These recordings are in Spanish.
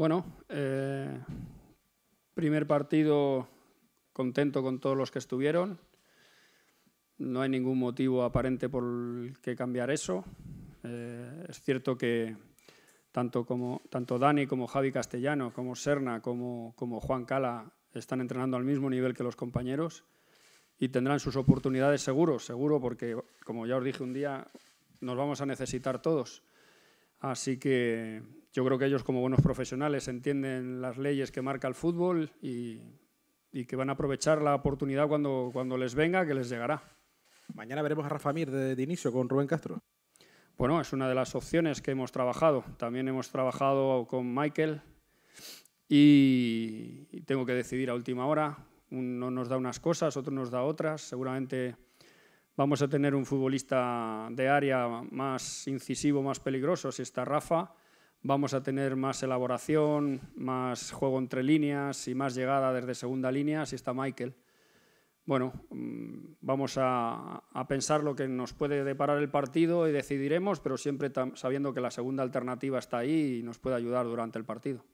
Bueno, eh, primer partido contento con todos los que estuvieron. No hay ningún motivo aparente por el que cambiar eso. Eh, es cierto que tanto, como, tanto Dani como Javi Castellano, como Serna, como, Juan Cala están entrenando al mismo nivel que los compañeros y tendrán sus oportunidades seguros, seguro, porque como ya os dije un día, nos vamos a necesitar todos. Así que yo creo que ellos como buenos profesionales entienden las leyes que marca el fútbol y, que van a aprovechar la oportunidad cuando, cuando les venga, que les llegará. Mañana veremos a Rafa Mir de, inicio con Rubén Castro. Bueno, es una de las opciones que hemos trabajado. También hemos trabajado con Michael y tengo que decidir a última hora. Uno nos da unas cosas, otro nos da otras. Seguramente Vamos a tener un futbolista de área más incisivo, más peligroso, si está Rafa. Vamos a tener más elaboración, más juego entre líneas y más llegada desde segunda línea, si está Michael. Bueno, mm, vamos a, pensar lo que nos puede deparar el partido y decidiremos, pero siempre sabiendo que la segunda alternativa está ahí y nos puede ayudar durante el partido.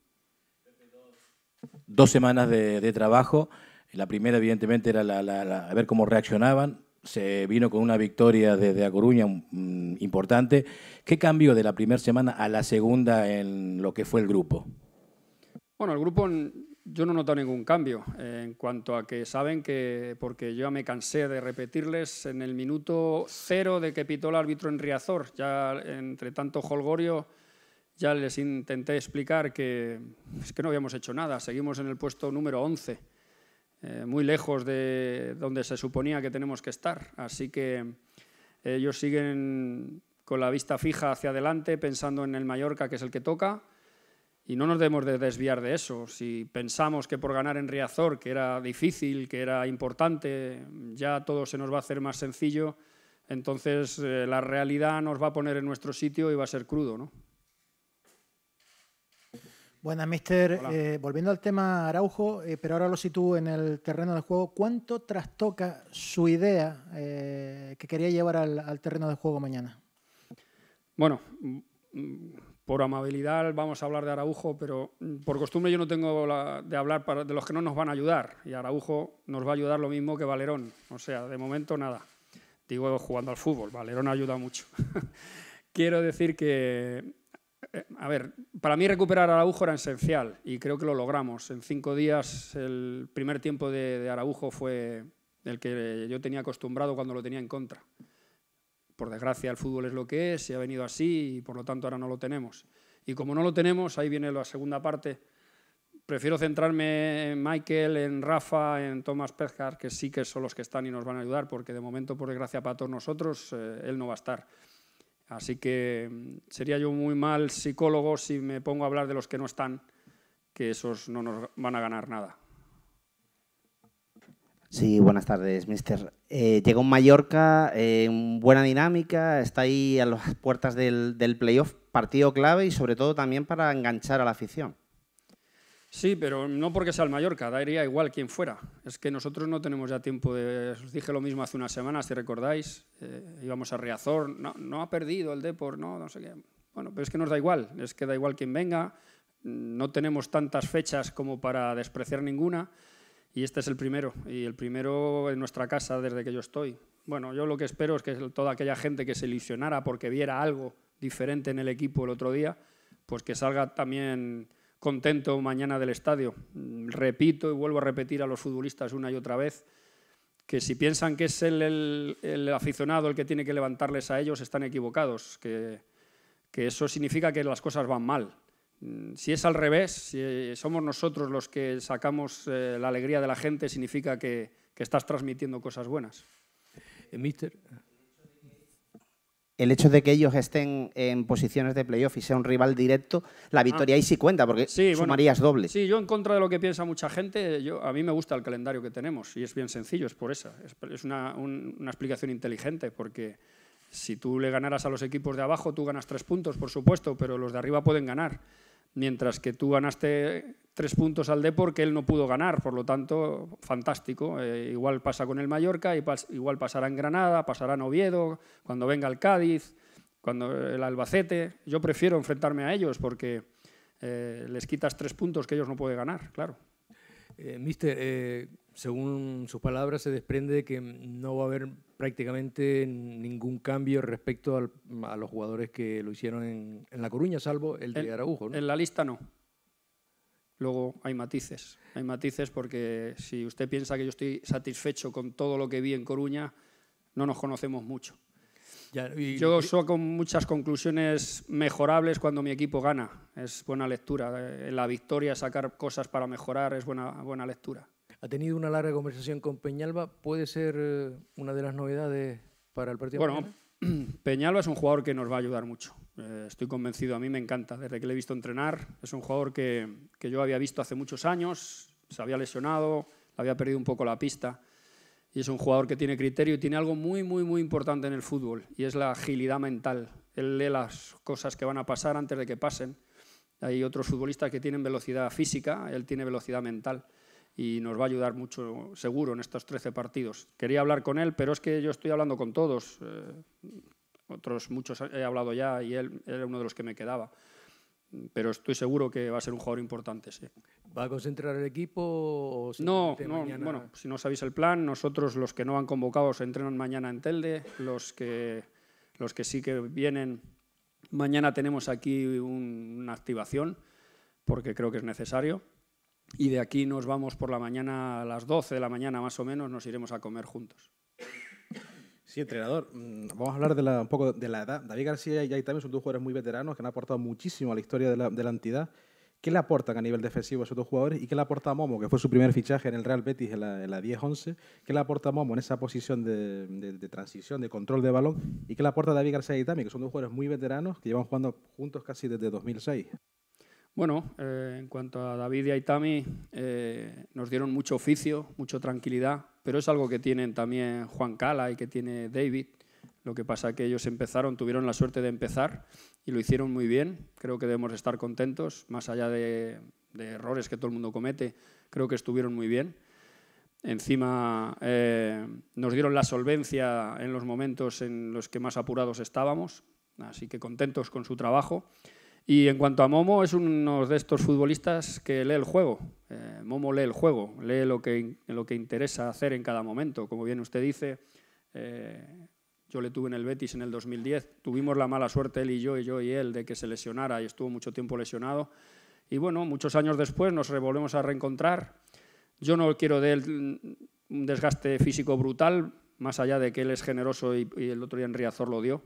Dos semanas de, trabajo. La primera, evidentemente, era a ver cómo reaccionaban se vino con una victoria desde A Coruña mm, importante. ¿Qué cambió de la primera semana a la segunda en lo que fue el grupo? Bueno, el grupo yo no noto ningún cambio eh, en cuanto a que saben que, porque yo me cansé de repetirles en el minuto cero de que pitó el árbitro en Riazor, ya entre tanto holgorio, ya les intenté explicar que es que no habíamos hecho nada, seguimos en el puesto número 11 eh, muy lejos de donde se suponía que tenemos que estar. Así que eh, ellos siguen con la vista fija hacia adelante, pensando en el Mallorca, que es el que toca, y no nos debemos de desviar de eso. Si pensamos que por ganar en Riazor, que era difícil, que era importante, ya todo se nos va a hacer más sencillo, entonces eh, la realidad nos va a poner en nuestro sitio y va a ser crudo, ¿no? Buenas, mister. Eh, volviendo al tema Araujo, eh, pero ahora lo sitúo en el terreno de juego. ¿Cuánto trastoca su idea eh, que quería llevar al, terreno de juego mañana? Bueno, mm, mm, por amabilidad vamos a hablar de Araujo, pero mm, por costumbre yo no tengo la, de hablar para, de los que no nos van a ayudar. Y Araujo nos va a ayudar lo mismo que Valerón. O sea, de momento nada. Digo, jugando al fútbol, Valerón ayuda mucho. Quiero decir que eh, a ver, para mí recuperar a Araujo era esencial y creo que lo logramos. En cinco días el primer tiempo de, de Araujo fue el que yo tenía acostumbrado cuando lo tenía en contra. Por desgracia el fútbol es lo que es, y ha venido así y por lo tanto ahora no lo tenemos. Y como no lo tenemos, ahí viene la segunda parte. Prefiero centrarme en Michael, en Rafa, en Thomas Pezcar, que sí que son los que están y nos van a ayudar, porque de momento, por desgracia para todos nosotros, eh, él no va a estar. Así que mm, sería yo muy mal psicólogo si me pongo a hablar de los que no están, que esos no nos van a ganar nada. Sí, buenas tardes, mister. Eh, llegó en Mallorca en eh, buena dinámica, está ahí a las puertas del, del playoff, partido clave y sobre todo también para enganchar a la afición. Sí, pero no porque sea el Mallorca, daría igual quien fuera. Es que nosotros no tenemos ya tiempo de... Os dije lo mismo hace unas semanas, si recordáis, eh, íbamos a Riazor, no, ha perdido el Depor, no, no sé qué. Bueno, pero es que nos da igual, es que da igual quien venga, no tenemos tantas fechas como para despreciar ninguna y este es el primero, y el primero en nuestra casa desde que yo estoy. Bueno, yo lo que espero es que toda aquella gente que se ilusionara porque viera algo diferente en el equipo el otro día, pues que salga también contento mañana del estadio. Mm, repito y vuelvo a repetir a los futbolistas una y otra vez que si piensan que es el, el, aficionado el que tiene que levantarles a ellos, están equivocados, que, que eso significa que las cosas van mal. Mm, si es al revés, si eh, somos nosotros los que sacamos eh, la alegría de la gente, significa que, que estás transmitiendo cosas buenas. Eh, mister, el hecho de que ellos estén en posiciones de playoff y sea un rival directo, la ah. victoria ahí sí cuenta, porque sumarías doble. Sí, yo en contra de lo que piensa mucha gente, yo, a mí me gusta el calendario que tenemos y es bien sencillo, es por esa. Es, una, una, explicación inteligente, porque si tú le ganaras a los equipos de abajo, tú ganas tres puntos, por supuesto, pero los de arriba pueden ganar mientras que tú ganaste tres puntos al Depor que él no pudo ganar, por lo tanto, fantástico. Eh, igual pasa con el Mallorca, igual pasará en Granada, pasará en Oviedo, cuando venga el Cádiz, cuando el Albacete. Yo prefiero enfrentarme a ellos porque eh, les quitas tres puntos que ellos no pueden ganar, claro. Eh, mister, según sus palabras se desprende que no va a haber prácticamente ningún cambio respecto a los jugadores que lo hicieron en, La Coruña, salvo el de Araujo. En la lista no. Luego hay matices. Hay matices porque si usted piensa que yo estoy satisfecho con todo lo que vi en Coruña, no nos conocemos mucho. Yo y, yo muchas conclusiones mejorables cuando mi equipo gana. Es buena lectura. Eh, la victoria sacar cosas para mejorar es buena, buena lectura ha tenido una larga conversación con Peñalba. ¿Puede ser eh, una de las novedades para el partido? Bueno, Peñalba es un jugador que nos va a ayudar mucho. Eh, estoy convencido, a mí me encanta. Desde que le he visto entrenar, es un jugador que, que yo había visto hace muchos años, se había lesionado, había perdido un poco la pista. Y es un jugador que tiene criterio y tiene algo muy, muy, muy importante en el fútbol, y es la agilidad mental. Él lee las cosas que van a pasar antes de que pasen. Hay otros futbolistas que tienen velocidad física, él tiene velocidad mental y nos va a ayudar mucho, seguro, en estos 13 partidos. Quería hablar con él, pero es que yo estoy hablando con todos. Eh, otros muchos he hablado ya y él era uno de los que me quedaba. Pero estoy seguro que va a ser un jugador importante, sí. ¿Va a concentrar el equipo? no, no bueno, si no sabéis el plan, nosotros los que no han convocado se entrenan mañana en Telde, los que, los que sí que vienen, mañana tenemos aquí una activación, porque creo que es necesario, y de aquí nos vamos por la mañana a las 12 de la mañana más o menos, nos iremos a comer juntos. Sí, entrenador. Mm, vamos a hablar de un poco de la edad. David García y también son dos jugadores muy veteranos que han aportado muchísimo a la historia de la, entidad. ¿Qué le aportan a nivel defensivo a esos dos jugadores y qué le aporta a Momo, que fue su primer fichaje en el Real Betis en la, 10-11? ¿Qué le aporta a Momo en esa posición de, transición, de control de balón? ¿Y qué le aporta a David García y también, que son dos jugadores muy veteranos que llevan jugando juntos casi desde 2006? Bueno, eh, en cuanto a David y Aitami, eh, nos dieron mucho oficio, mucha tranquilidad, pero es algo que tienen también Juan Cala y que tiene David. Lo que pasa es que ellos empezaron, tuvieron la suerte de empezar y lo hicieron muy bien. Creo que debemos estar contentos, más allá de, errores que todo el mundo comete, creo que estuvieron muy bien. Encima eh, nos dieron la solvencia en los momentos en los que más apurados estábamos, así que contentos con su trabajo. Y en cuanto a Momo, es uno de estos futbolistas que lee el juego. Eh, Momo lee el juego, lee lo que, lo que interesa hacer en cada momento. Como bien usted dice, eh, yo le tuve en el Betis en el 2010. Tuvimos la mala suerte, él y yo, y yo y él, de que se lesionara y estuvo mucho tiempo lesionado. Y bueno, muchos años después nos revolvemos a reencontrar. Yo no quiero de un desgaste físico brutal, más allá de que él es generoso y, el otro día en lo dio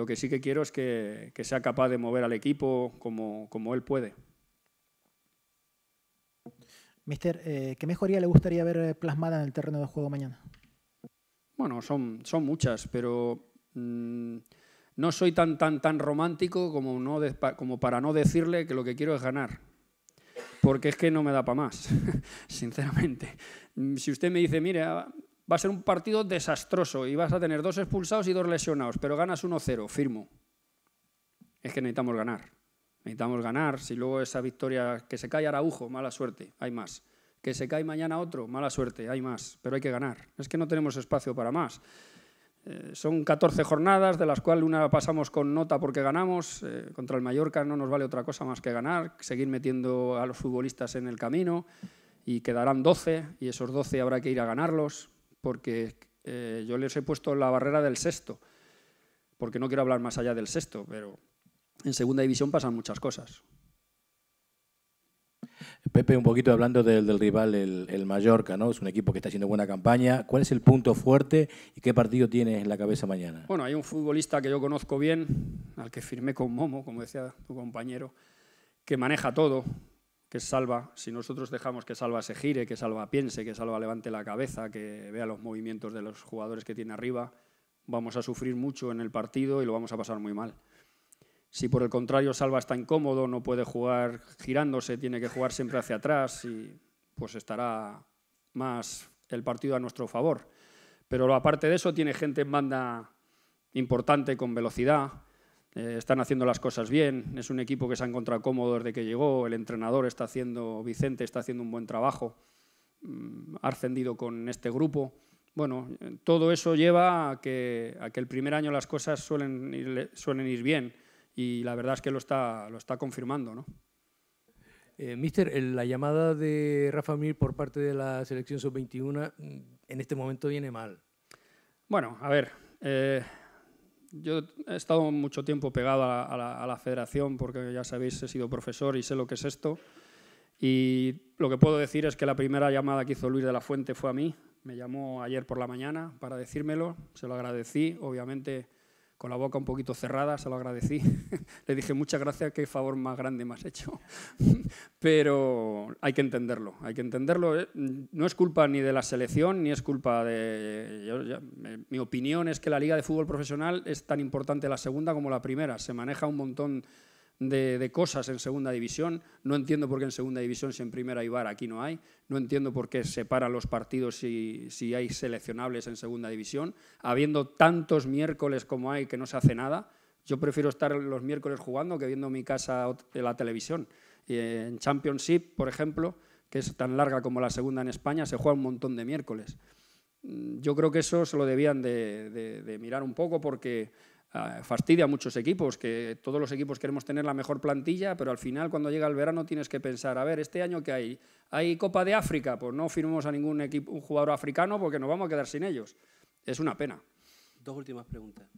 lo que sí que quiero es que, sea capaz de mover al equipo como, como él puede. Mister, eh, ¿qué mejoría le gustaría ver plasmada en el terreno de juego mañana? Bueno, son, son muchas, pero mm, no soy tan, tan, tan romántico como, no como para no decirle que lo que quiero es ganar. Porque es que no me da para más, sinceramente. Mm, si usted me dice, mire... Ah, va a ser un partido desastroso y vas a tener dos expulsados y dos lesionados, pero ganas 1-0, firmo. Es que necesitamos ganar. Necesitamos ganar. Si luego esa victoria que se cae Araujo, mala suerte, hay más. Que se cae mañana otro, mala suerte, hay más. Pero hay que ganar. Es que no tenemos espacio para más. Eh, son 14 jornadas, de las cuales una pasamos con nota porque ganamos. Eh, contra el Mallorca no nos vale otra cosa más que ganar, seguir metiendo a los futbolistas en el camino y quedarán 12 y esos 12 habrá que ir a ganarlos porque eh, yo les he puesto la barrera del sexto, porque no quiero hablar más allá del sexto, pero en segunda división pasan muchas cosas. Pepe, un poquito hablando del, rival, el, el, Mallorca, ¿no? Es un equipo que está haciendo buena campaña. ¿Cuál es el punto fuerte y qué partido tiene en la cabeza mañana? Bueno, hay un futbolista que yo conozco bien, al que firmé con Momo, como decía tu compañero, que maneja todo, que Salva, si nosotros dejamos que Salva se gire, que Salva piense, que Salva levante la cabeza, que vea los movimientos de los jugadores que tiene arriba, vamos a sufrir mucho en el partido y lo vamos a pasar muy mal. Si por el contrario Salva está incómodo, no puede jugar girándose, tiene que jugar siempre hacia atrás y pues estará más el partido a nuestro favor. Pero aparte de eso tiene gente en banda importante con velocidad, eh, están haciendo las cosas bien, es un equipo que se ha encontrado cómodo desde que llegó, el entrenador está haciendo, Vicente está haciendo un buen trabajo, mm, ha ascendido con este grupo. Bueno, todo eso lleva a que, el primer año las cosas suelen ir, bien y la verdad es que lo está, lo está confirmando. ¿no? Eh, mister, la llamada de Rafa Mir por parte de la selección sub-21 mm, en este momento viene mal. Bueno, a ver, eh, yo he estado mucho tiempo pegado a la, federación porque ya sabéis, he sido profesor y sé lo que es esto. Y lo que puedo decir es que la primera llamada que hizo Luis de la Fuente fue a mí. Me llamó ayer por la mañana para decírmelo, se lo agradecí. Obviamente con la boca un poquito cerrada, se lo agradecí. Le dije, muchas gracias, qué favor más grande me has hecho. Pero hay que entenderlo, hay que entenderlo. Eh, no es culpa ni de la selección, ni es culpa de... Eh, mi opinión es que la Liga de Fútbol Profesional es tan importante la segunda como la primera. Se maneja un montón de, cosas en segunda división. No entiendo por qué en segunda división, si en primera hay bar, aquí no hay. No entiendo por qué se separan los partidos si, si hay seleccionables en segunda división. Habiendo tantos miércoles como hay que no se hace nada, yo prefiero estar los miércoles jugando que viendo mi casa de la televisión. Eh, en Championship, por ejemplo, que es tan larga como la segunda en España, se juega un montón de miércoles. Mm, yo creo que eso se lo debían de mirar un poco porque Ah, fastidia a muchos equipos, que todos los equipos queremos tener la mejor plantilla, pero al final cuando llega el verano tienes que pensar, a ver, este año que hay, hay Copa de África, pues no firmamos a ningún jugador africano porque nos vamos a quedar sin ellos. Es una pena. Dos últimas preguntas.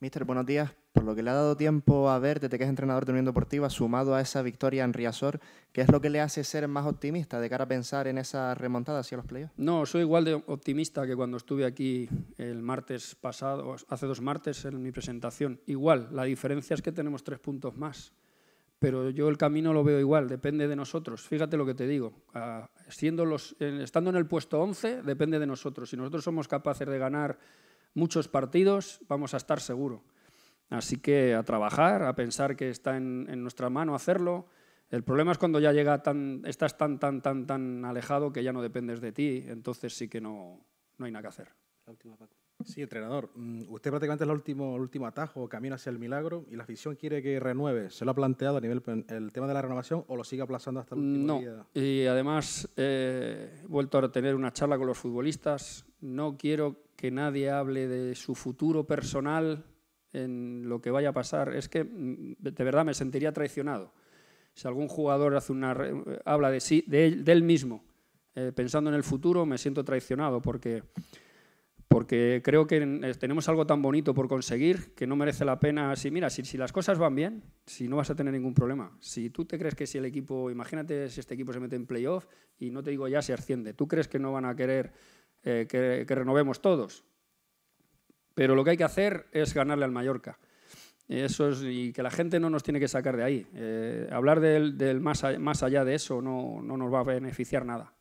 Mister, buenos días. Por lo que le ha dado tiempo a ver desde que es entrenador de Unión Deportiva, sumado a esa victoria en Riazor, ¿qué es lo que le hace ser más optimista de cara a pensar en esa remontada hacia los playoffs? No, soy igual de optimista que cuando estuve aquí el martes pasado, hace dos martes en mi presentación. Igual, la diferencia es que tenemos tres puntos más. Pero yo el camino lo veo igual, depende de nosotros. Fíjate lo que te digo. estando en el puesto 11, depende de nosotros. Si nosotros somos capaces de ganar muchos partidos, vamos a estar seguro. Así que a trabajar, a pensar que está en, nuestra mano hacerlo. El problema es cuando ya llega tan, estás tan, tan, tan, tan alejado que ya no dependes de ti, entonces sí que no, no hay nada que hacer. última, Sí, entrenador. Mm, usted prácticamente es el último, último atajo, camino hacia el milagro, y la afición quiere que renueve. ¿Se lo ha planteado a nivel pues, el tema de la renovación o lo sigue aplazando hasta el último no. día? No, y además eh, vuelto a tener una charla con los futbolistas. No quiero que nadie hable de su futuro personal en lo que vaya a pasar. Es que mm, de verdad me sentiría traicionado. Si algún jugador hace una, habla de sí, él, mismo, eh, pensando en el futuro, me siento traicionado porque porque creo que eh, tenemos algo tan bonito por conseguir que no merece la pena. Si, mira, si, las cosas van bien, si no vas a tener ningún problema. Si tú te crees que si el equipo, imagínate si este equipo se mete en playoff y no te digo ya se asciende, tú crees que no van a querer eh, que, renovemos todos. Pero lo que hay que hacer es ganarle al Mallorca. Eso es, y que la gente no nos tiene que sacar de ahí. Eh, hablar del, más, más, allá de eso no nos va a beneficiar nada.